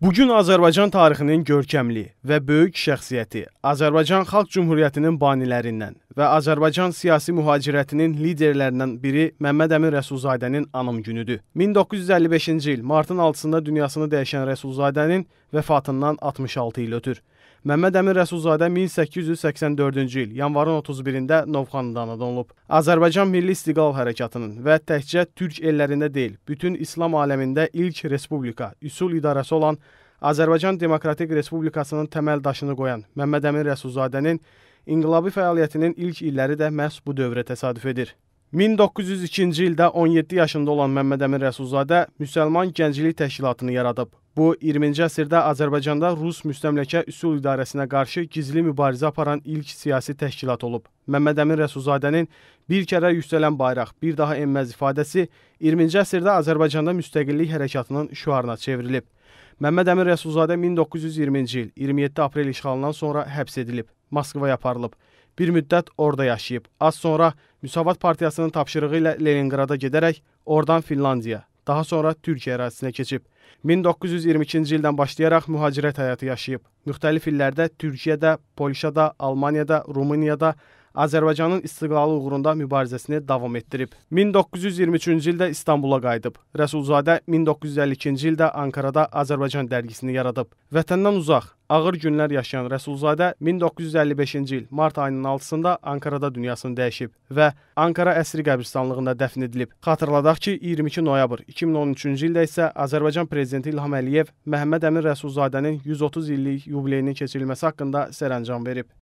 Bugün Azərbaycan tarixinin görkəmli və böyük şəxsiyyəti, Azərbaycan Xalq Cümhuriyyətinin banilərindən və Azərbaycan siyasi mühacirətinin liderlərindən biri Məmməd Əmin Rəsulzadənin anım günüdür. 1955-ci il martın 6-sında dünyasını dəyişən Rəsulzadənin vəfatından 66 il ötür. Məmməd Əmin Rəsulzadə 1884-cü il yanvarın 31-də Novxanıda anadan olub. Azərbaycan Milli İstiqlal Hərəkatının və təkcə Türk ellərində deyil, bütün İslam aləmində ilk respublika, üsul idarəsi olan Azərbaycan Demokratik Respublikasının təməl daşını qoyan Məmməd Əmin Rəsulzadənin inqilabi fəaliyyətinin ilk illəri də məhz bu dövrə təsadüf edir. 1902-ci ildə 17 yaşında olan Məmməd Əmin Rəsulzadə Müsəlman Gənclik Təşkilatını yaradıb. Bu 20-ci əsrdə Azərbaycanda Rus müstəmləkə üsul idarəsinə qarşı gizli mübarizə aparan ilk siyasi təşkilat olub. Məmməd Əmin Rəsulzadənin bir kərə yüksələn bayraq, bir daha enməz ifadəsi 20-ci əsrdə Azərbaycanda müstəqillik hərəkatının şüarına çevrilib. Məmməd Əmin Rəsulzadə 1920-ci il 27 aprel işğalından sonra həbs edilib, Moskvaya aparılıb. Bir müddət orada yaşayıb. Az sonra Müsavat Partiyasının tapşırığı ilə Leninqrada gedərək oradan Finlandiya, daha sonra Türkiyə ərazisinə keçib. 1922-ci ildən başlayaraq mühacirət həyatı yaşayıb. Müxtəlif illərdə Türkiyədə, Polşada, Almaniyada, Rumuniyada, Azərbaycanın istiqlalı uğrunda mübarizəsini davam etdirib. 1923-cü ildə İstanbula qayıdıb. Rəsulzadə 1952-ci ildə Ankarada Azərbaycan dərgisini yaradıb. Vətəndən uzaq, ağır günlər yaşayan Rəsulzadə 1955-ci il mart ayının 6-sında Ankarada dünyasını dəyişib və Ankara əsri qəbristanlığında dəfn edilib. Xatırladaq ki, 22 noyabr 2013-cü ildə isə Azərbaycan prezidenti İlham Əliyev Məhəmməd Əmin Rəsulzadənin 130 illik yubileyinin keçirilməsi haqqında sərəncam verib.